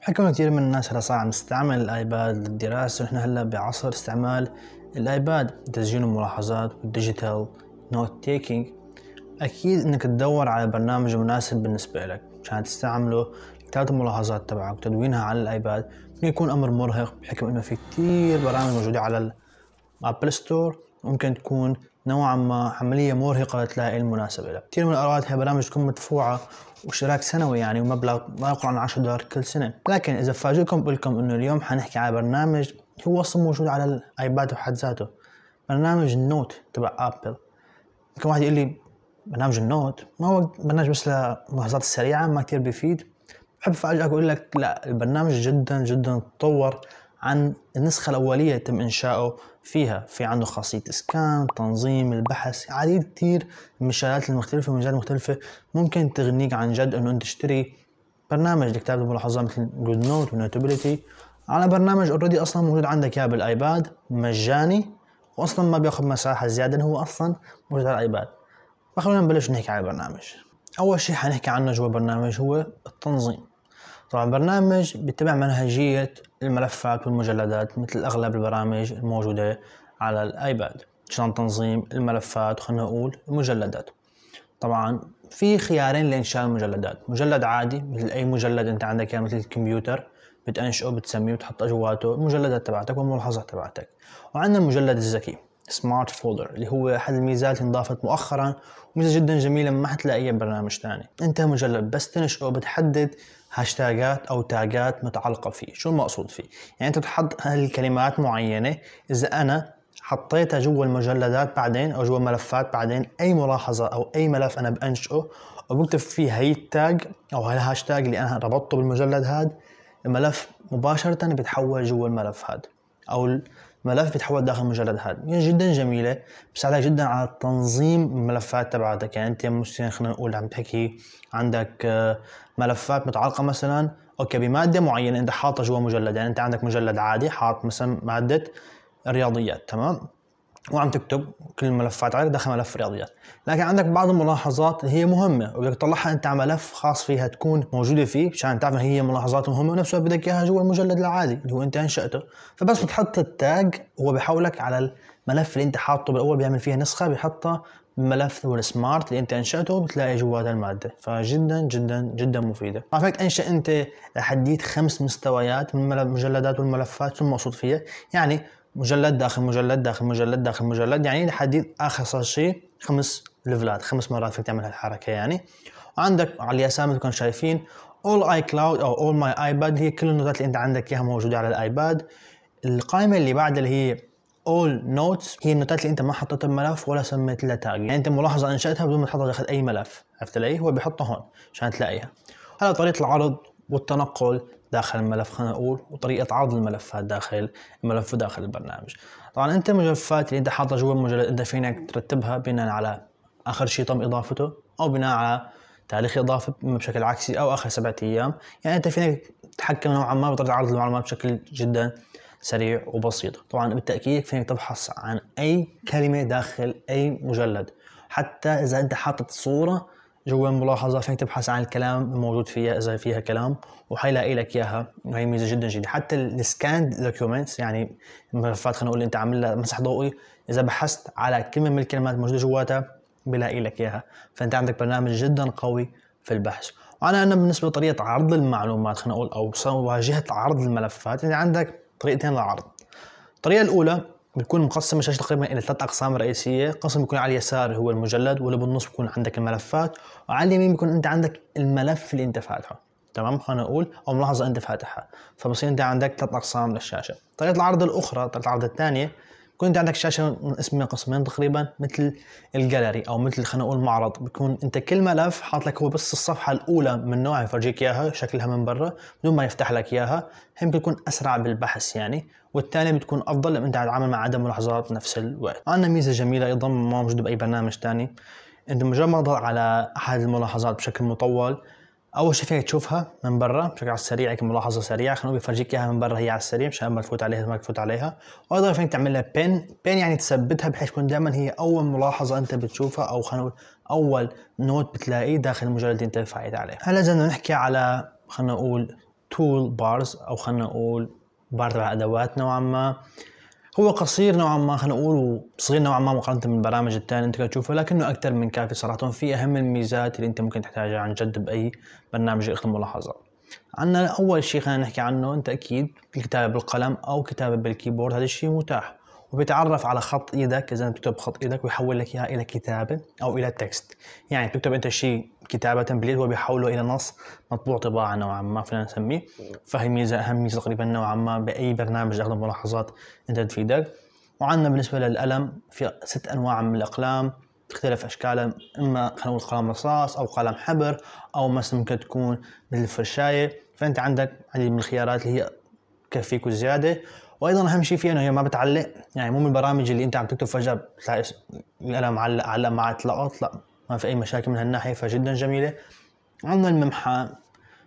بحكم كثير من الناس هلا صار عم يستعمل الايباد للدراسة ونحن هلا بعصر استعمال الايباد تسجيل الملاحظات والديجيتال نوت تيكينج اكيد انك تدور على برنامج مناسب بالنسبة لك مشان تستعمله كتابة الملاحظات تبعك وتدوينها على الايباد ممكن يكون امر مرهق بحكم انه في كثير برامج موجودة على الابل ستور ممكن تكون نوعا ما عملية مرهقة لتلاقي المناسبة لها كثير من الأوقات هي برامج تكون مدفوعة واشتراك سنوي يعني ومبلغ ما يقل عن 10 دولار كل سنة لكن إذا فاجئكم بقول لكم إنه اليوم حنحكي على برنامج هو أصلا موجود على الآيباد بحد ذاته برنامج النوت تبع أبل ممكن واحد يقول لي برنامج النوت ما هو برنامج بس للملاحظات السريعة ما كثير بيفيد بحب افاجئك واقول لك لا البرنامج جدا جدا تطور عن النسخة الأولية تم إنشاؤه فيها في عنده خاصية إسكان تنظيم البحث عديد كتير من المختلفة ومجالات مختلفة ممكن تغنيك عن جد أنه أنت تشتري برنامج لكتابة الملاحظات مثل جود نوت ونوتابيليتي على برنامج اوريدي اصلا موجود عندك اياه بالايباد مجاني واصلا ما بياخذ مساحه زياده هو اصلا موجود على الايباد فخلونا نبلش نحكي على البرنامج اول شيء حنحكي عنه جوا البرنامج هو التنظيم طبعا البرنامج بيتبع منهجية الملفات والمجلدات مثل أغلب البرامج الموجودة على الآيباد عشان تنظيم الملفات خلينا نقول المجلدات طبعا في خيارين لإنشاء المجلدات مجلد عادي مثل أي مجلد أنت عندك يعني مثل الكمبيوتر بتنشئه بتسميه بتحط جواته المجلدات تبعتك والملاحظات تبعتك وعندنا المجلد الذكي سمارت فولدر اللي هو احد الميزات اللي انضافت مؤخرا وميزه جدا جميله ما حتلاقيها ببرنامج ثاني انت مجلد بس تنشئه بتحدد هاشتاجات او تاجات متعلقه فيه شو المقصود فيه يعني انت تحط هالكلمات معينه اذا انا حطيتها جوا المجلدات بعدين او جوا الملفات بعدين اي ملاحظه او اي ملف انا بانشئه وبكتب فيه هي التاج او هالهاشتاج اللي انا ربطته بالمجلد هذا الملف مباشره بيتحول جوا الملف هذا او ملف بيتحول داخل مجلد حد يعني جدا جميله بس بتساعدك جدا على تنظيم الملفات تبعتك يعني انت مثلا خلينا نقول عم تحكي عندك آه، ملفات متعلقه مثلا اوكي بماده معينه انت حاطها جوا مجلد يعني انت عندك مجلد عادي حاط مثلا ماده الرياضيات تمام وعم تكتب كل الملفات عليك داخل ملف رياضيات لكن عندك بعض الملاحظات هي مهمه وبدك تطلعها انت على ملف خاص فيها تكون موجوده فيه مشان تعرف هي ملاحظات مهمه ونفس الوقت بدك اياها جوا المجلد العادي اللي هو انت انشاته فبس بتحط التاج هو بحولك على الملف اللي انت حاطه بالاول بيعمل فيها نسخه بيحطها ملف هو السمارت اللي انت انشاته بتلاقي جوا هذا الماده فجدا جدا جدا مفيده فيك انشا انت لحديت خمس مستويات من المجلدات والملفات المقصود فيها يعني مجلد داخل مجلد داخل مجلد داخل مجلد يعني لحد اخر شيء خمس ليفلات خمس مرات فيك تعمل هالحركه يعني وعندك على اليسار مثل شايفين اول اي كلاود او اول ماي ايباد هي كل النوتات اللي انت عندك اياها موجوده على الايباد القائمه اللي بعدها اللي هي اول نوتس هي النوتات اللي انت ما حطيتها بملف ولا سميت لها تاج يعني انت ملاحظه انشاتها بدون ما تحطها داخل اي ملف عرفت علي هو بيحطها هون عشان تلاقيها هذا طريقه العرض والتنقل داخل الملف خلينا نقول وطريقه عرض الملفات داخل الملف وداخل البرنامج طبعا انت الملفات اللي انت حاطها جوا المجلد انت فينك ترتبها بناء على اخر شيء تم اضافته او بناء على تاريخ اضافه بشكل عكسي او اخر سبعة ايام يعني انت فينك تتحكم نوعا ما بطريقه عرض المعلومات بشكل جدا سريع وبسيط طبعا بالتاكيد فينك تبحث عن اي كلمه داخل اي مجلد حتى اذا انت حاطط صوره جوا ملاحظه فيك تبحث عن الكلام الموجود فيها اذا فيها كلام وحيلاقي لك اياها وهي ميزه جدا جدا حتى السكاند دوكيومنتس يعني ملفات خلينا نقول انت عامل لها مسح ضوئي اذا بحثت على كلمه من الكلمات الموجوده جواتها بلاقي لك اياها فانت عندك برنامج جدا قوي في البحث وأنا انا بالنسبه لطريقه عرض المعلومات خلينا نقول او واجهه عرض الملفات انت يعني عندك طريقتين للعرض الطريقه الاولى بيكون مقسم الشاشة تقريبا إلى ثلاث أقسام رئيسية، قسم بيكون على اليسار هو المجلد واللي بالنص بيكون عندك الملفات، وعلى اليمين بيكون أنت عندك الملف اللي أنت فاتحه، تمام خلينا نقول أو ملاحظة أنت فاتحها، فبصير أنت عندك ثلاث أقسام للشاشة، طريقة العرض الأخرى طريقة العرض الثانية كنت انت عندك شاشه من قسمين تقريبا مثل الجاليري او مثل خلينا نقول معرض بكون انت كل ملف حاط لك هو بس الصفحه الاولى من نوعها يفرجيك اياها شكلها من برا بدون ما يفتح لك اياها هم بتكون اسرع بالبحث يعني والثانيه بتكون افضل لما انت تتعامل مع عدم ملاحظات بنفس الوقت عندنا ميزه جميله ايضا ما موجوده باي برنامج ثاني انت مجرد ما تضغط على احد الملاحظات بشكل مطول اول شيء فيك تشوفها من برا بشكل على السريع ملاحظه سريعه خلينا بفرجيك اياها من برا هي على السريع مشان ما تفوت عليها ما تفوت عليها وايضا فيك تعمل لها بين بين يعني تثبتها بحيث تكون دائما هي اول ملاحظه انت بتشوفها او خلينا نقول اول نوت بتلاقيه داخل المجال اللي انت فايت عليه هلا اذا نحكي على خلينا نقول تول بارز او خلينا نقول بار تبع ادوات نوعا ما هو قصير نوعا ما خلينا نقول وصغير نوعا ما مقارنه بالبرامج الثانيه انت تشوفها لكنه اكثر من كافي صراحه في اهم الميزات اللي انت ممكن تحتاجها عن جد باي برنامج اخذ ملاحظه عندنا اول شيء خلينا نحكي عنه انت اكيد الكتابه بالقلم او كتابه بالكيبورد هذا الشيء متاح وبيتعرف على خط ايدك اذا بتكتب خط ايدك ويحول لك اياها الى كتابه او الى تكست يعني بتكتب انت شيء كتابه باليد هو بيحوله الى نص مطبوع طباعه نوعا ما فينا نسميه فهي ميزه اهم ميزه تقريبا نوعا ما باي برنامج اغلب ملاحظات انت تفيدك وعندنا بالنسبه للقلم في ست انواع من الاقلام تختلف اشكالها اما خلينا نقول قلم رصاص او قلم حبر او مثلا ممكن تكون مثل الفرشايه فانت عندك عديد من الخيارات اللي هي تكفيك وزياده وايضا اهم شيء فيها انه هي ما بتعلق يعني مو من البرامج اللي انت عم تكتب فجاه بتلاقي القلم علق علق ما عاد لا ما في اي مشاكل من هالناحيه فجدا جميله عندنا الممحى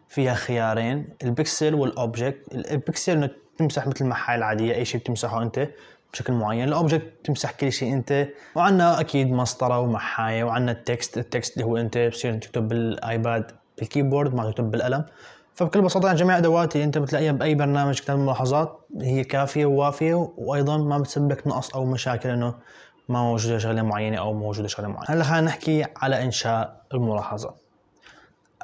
فيها خيارين البكسل والاوبجكت البكسل انه تمسح مثل المحاية العادية اي شيء بتمسحه انت بشكل معين الاوبجكت تمسح كل شيء انت وعندنا اكيد مسطرة ومحاية وعندنا التكست التكست اللي هو انت بصير تكتب بالايباد بالكيبورد ما تكتب بالقلم فبكل بساطة جميع أدواتي أنت بتلاقيها بأي برنامج كتاب ملاحظات هي كافية ووافية وأيضا ما بتسبب لك نقص أو مشاكل إنه ما موجودة شغلة معينة أو موجودة شغلة معينة هلا خلينا نحكي على إنشاء الملاحظات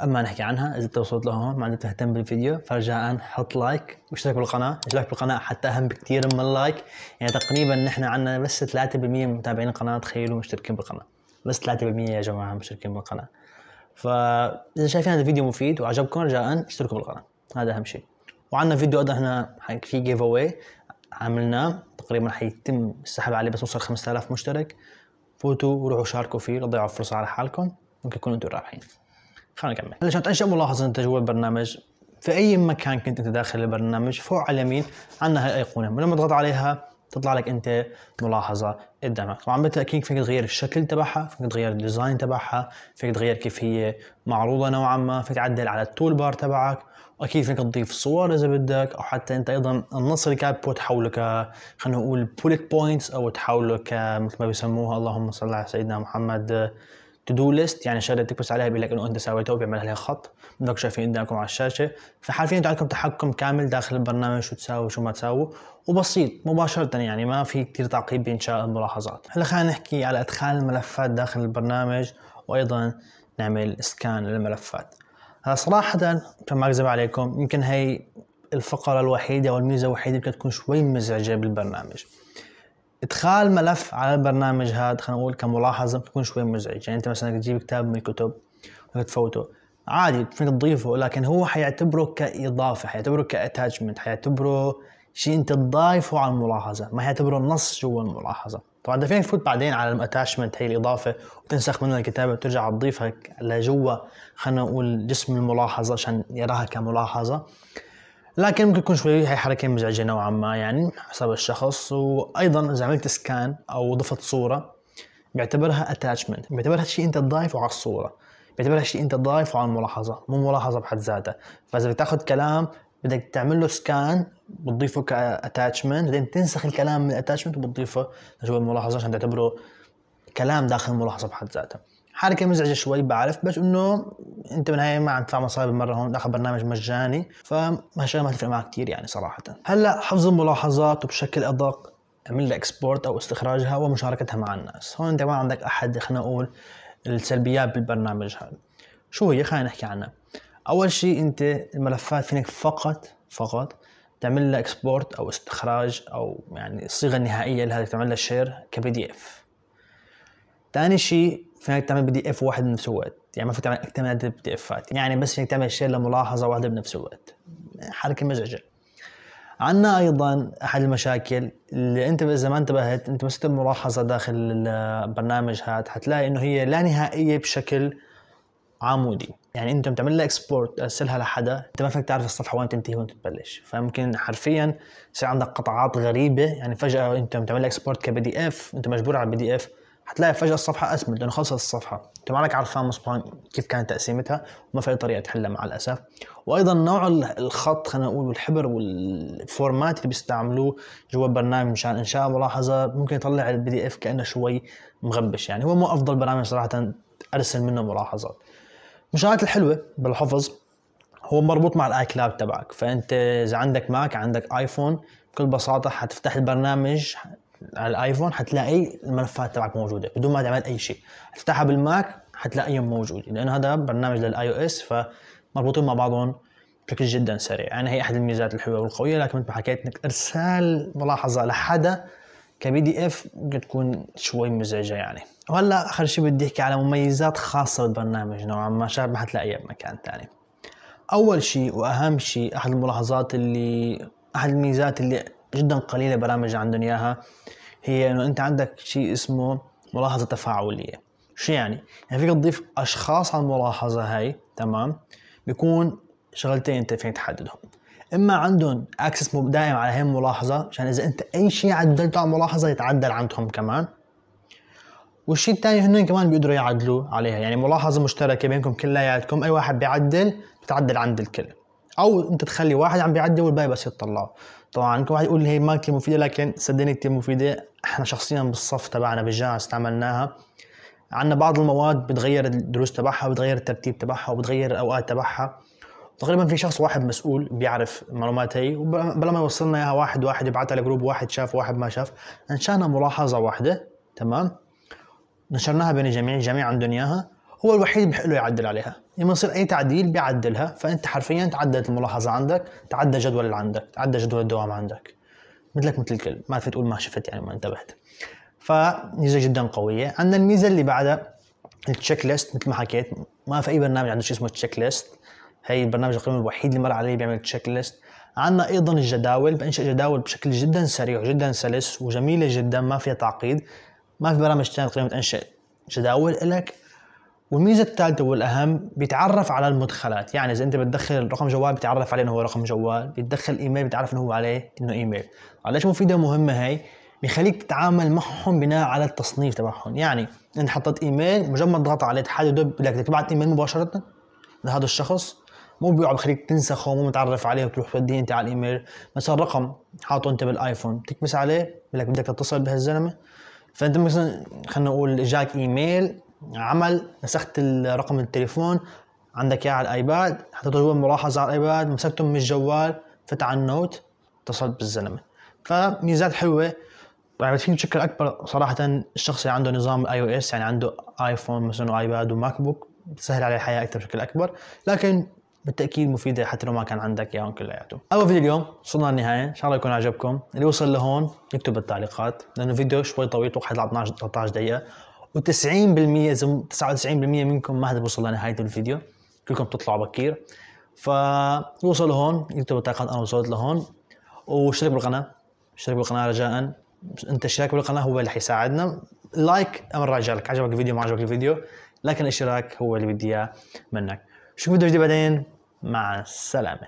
أما نحكي عنها إذا أنت وصلت لهون ما عندك تهتم بالفيديو فرجاء حط لايك واشترك بالقناة اشترك بالقناة حتى أهم بكثير من اللايك يعني تقريبا نحن عندنا بس 3% من متابعين القناة تخيلوا مشتركين بالقناة بس 3% يا جماعة مشتركين بالقناة فاذا شايفين هذا الفيديو مفيد وعجبكم رجاء اشتركوا بالقناه هذا اهم شيء وعندنا فيديو ايضا احنا في جيف اواي عملناه تقريبا حيتم السحب عليه بس وصل 5000 مشترك فوتوا وروحوا شاركوا فيه لا فرصه على حالكم ممكن تكونوا انتم رابحين خلينا نكمل عشان تنشئ ملاحظه انت جوا البرنامج في اي مكان كنت انت داخل البرنامج فوق على اليمين عندنا الايقونه لما تضغط عليها تطلع لك انت ملاحظه قدامك طبعا مثل اكيد فيك تغير الشكل تبعها فيك تغير الديزاين تبعها فيك تغير كيف هي معروضه نوعا ما فيك تعدل على التول بار تبعك واكيد فيك تضيف صور اذا بدك او حتى انت ايضا النص اللي تحوله ك خلينا نقول بوليت بوينتس او تحوله ك مثل ما بيسموها اللهم صل على سيدنا محمد تو دو ليست يعني شغله تكبس عليها بيقول لك انه انت سويتها وبيعمل لها خط بدك شايفين قدامكم على الشاشه فحرفيا انتم عندكم تحكم كامل داخل البرنامج شو تساوي شو ما تساوي وبسيط مباشره يعني ما في كثير تعقيد بانشاء الملاحظات هلا خلينا نحكي على ادخال الملفات داخل البرنامج وايضا نعمل سكان للملفات هلا صراحه ما اكذب عليكم يمكن هي الفقره الوحيده او الميزه الوحيده اللي تكون شوي مزعجه بالبرنامج ادخال ملف على البرنامج هذا خلينا نقول كملاحظه بتكون شوي مزعج يعني انت مثلا تجيب كتاب من الكتب وتفوته عادي فيك تضيفه لكن هو حيعتبره كاضافه حيعتبره كاتاتشمنت حيعتبره شيء انت تضايفه على الملاحظه ما حيعتبره نص جوا الملاحظه طبعا انت فين تفوت بعدين على الاتاتشمنت هي الاضافه وتنسخ منها الكتابه وترجع تضيفها لجوا خلينا نقول جسم الملاحظه عشان يراها كملاحظه لكن ممكن يكون شوي هاي حركة مزعجة نوعا ما يعني حسب الشخص وأيضا إذا عملت سكان أو ضفت صورة بيعتبرها اتاتشمنت بيعتبرها شيء أنت تضايفه على الصورة بيعتبرها شيء أنت تضايفه على الملاحظة مو ملاحظة بحد ذاتها فإذا بتاخذ كلام بدك تعمل له سكان بتضيفه كاتاتشمنت بعدين تنسخ الكلام من الاتاتشمنت وبتضيفه جوا الملاحظة عشان تعتبره كلام داخل الملاحظة بحد ذاتها حركه مزعجه شوي بعرف بس انه انت بالنهايه ما عم تدفع مصاري بالمره هون داخل برنامج مجاني شاء ما تفرق معك كثير يعني صراحه هلا حفظ الملاحظات وبشكل ادق اعمل لها اكسبورت او استخراجها ومشاركتها مع الناس هون انت ما عندك احد خلينا نقول السلبيات بالبرنامج هذا شو هي خلينا نحكي عنها اول شيء انت الملفات فينك فقط فقط تعمل لها اكسبورت او استخراج او يعني الصيغه النهائيه اللي تعمل لها شير كبي دي اف ثاني شيء فيك تعمل بي دي اف واحد بنفس الوقت يعني ما فيك تعمل اكثر من بي دي افات يعني بس فيك تعمل شيء لملاحظه واحده بنفس الوقت حركه مزعجه عندنا ايضا احد المشاكل اللي انت اذا ما انتبهت انت بس ملاحظه داخل البرنامج هذا حتلاقي انه هي لا نهائيه بشكل عمودي يعني انت بتعمل لها اكسبورت ارسلها لحدا انت ما فيك تعرف الصفحه وين تنتهي وين تبلش فممكن حرفيا يصير عندك قطعات غريبه يعني فجاه انت بتعمل لها اكسبورت كبي دي اف انت مجبور على البي دي اف هتلاقي فجاه الصفحه اسمد لانه خلصت الصفحه انت ما لك على الخامس بوينت كيف كانت تقسيمتها وما في اي طريقه تحلها مع الاسف وايضا نوع الخط خلينا نقول والحبر والفورمات اللي بيستعملوه جوا البرنامج مشان انشاء ملاحظه ممكن يطلع البي دي اف كانه شوي مغبش يعني هو مو افضل برنامج صراحه ارسل منه ملاحظات المشاهدات الحلوه بالحفظ هو مربوط مع الاي كلاود تبعك فانت اذا عندك ماك عندك ايفون بكل بساطه حتفتح البرنامج على الايفون حتلاقي الملفات تبعك موجوده بدون ما تعمل اي شيء تفتحها بالماك حتلاقيهم موجودين لانه هذا برنامج للاي او اس فمربوطين مع بعضهم بشكل جدا سريع يعني هي احد الميزات الحلوه والقويه لكن مثل ما حكيت انك ارسال ملاحظه لحدا كبي دي اف ممكن تكون شوي مزعجه يعني وهلا اخر شيء بدي احكي على مميزات خاصه بالبرنامج نوعا ما شاب ما حتلاقيها بمكان ثاني اول شيء واهم شيء احد الملاحظات اللي احد الميزات اللي جدا قليله برامج عندهم اياها هي انه انت عندك شيء اسمه ملاحظه تفاعليه شو يعني؟ يعني فيك تضيف اشخاص على الملاحظه هاي تمام بيكون شغلتين انت فيك تحددهم اما عندهم اكسس دائم على هاي الملاحظه عشان اذا انت اي شيء عدلته على الملاحظه يتعدل عندهم كمان والشيء الثاني هن كمان بيقدروا يعدلوا عليها يعني ملاحظه مشتركه بينكم كلياتكم اي واحد بيعدل بتعدل عند الكل او انت تخلي واحد عم بيعدي والباقي بس يطلعوا طبعا كل واحد يقول هي ما كثير مفيده لكن صدقني كثير مفيده احنا شخصيا بالصف تبعنا بالجامعه استعملناها عندنا بعض المواد بتغير الدروس تبعها وبتغير الترتيب تبعها وبتغير الاوقات تبعها تقريبا في شخص واحد مسؤول بيعرف معلومات هي وبلا ما يوصلنا اياها واحد واحد يبعتها لجروب واحد شاف واحد ما شاف انشانا ملاحظه واحده تمام نشرناها بين الجميع الجميع عندهم اياها هو الوحيد بحق له يعدل عليها لما يعني يصير اي تعديل بيعدلها فانت حرفيا تعدلت الملاحظه عندك تعدى الجدول اللي عندك تعدى جدول الدوام عندك مثلك مثل الكل ما في تقول ما شفت يعني ما انتبهت فميزه جدا قويه عندنا الميزه اللي بعدها التشيك ليست مثل ما حكيت ما في اي برنامج عنده شيء اسمه تشيك ليست هي البرنامج تقريبا الوحيد اللي مر عليه بيعمل تشيك ليست عندنا ايضا الجداول بنشئ جداول بشكل جدا سريع وجدا سلس وجميله جدا ما فيها تعقيد ما في برامج ثانيه تقريبا تنشئ جداول لك والميزه الثالثه والاهم بيتعرف على المدخلات يعني اذا انت بتدخل رقم جوال بيتعرف عليه انه هو رقم جوال بتدخل ايميل بتعرف انه هو عليه انه ايميل طيب، ليش مفيده مهمه هي بيخليك تتعامل معهم بناء على التصنيف تبعهم يعني انت حطيت ايميل مجرد ما تضغط عليه تحدده بدك تبعت ايميل مباشره لهذا الشخص مو بيقعد بخليك تنسخه مو متعرف عليه وتروح توديه انت على الايميل مثلا رقم حاطه انت بالايفون تكبس عليه بدك بدك تتصل بهالزلمه فانت مثلا خلينا نقول اجاك ايميل عمل مسخت الرقم التليفون عندك اياه على الايباد حطيته جوا ملاحظه على الايباد مسكته من الجوال فتح على النوت اتصلت بالزلمه فميزات حلوه عملت فيه بشكل اكبر صراحه الشخص اللي عنده نظام اي او اس يعني عنده ايفون مثلا وايباد وماك بوك بتسهل عليه الحياه اكثر بشكل اكبر لكن بالتاكيد مفيده حتى لو ما كان عندك اياهم كلياتهم اول فيديو اليوم وصلنا للنهايه ان شاء الله يكون عجبكم اللي وصل لهون يكتب بالتعليقات لانه فيديو شوي طويل توقع 12 13 دقيقه و90% 99% منكم ما حدا بيوصل لنهايه الفيديو كلكم بتطلعوا بكير فوصلوا هون اكتبوا التعليقات انا وصلت لهون واشترك بالقناه اشترك بالقناه رجاء انت اشتراك بالقناه هو اللي حيساعدنا لايك امر راجع لك عجبك الفيديو ما عجبك الفيديو لكن الاشتراك هو اللي بدي اياه منك شوف فيديو جديد بعدين مع السلامه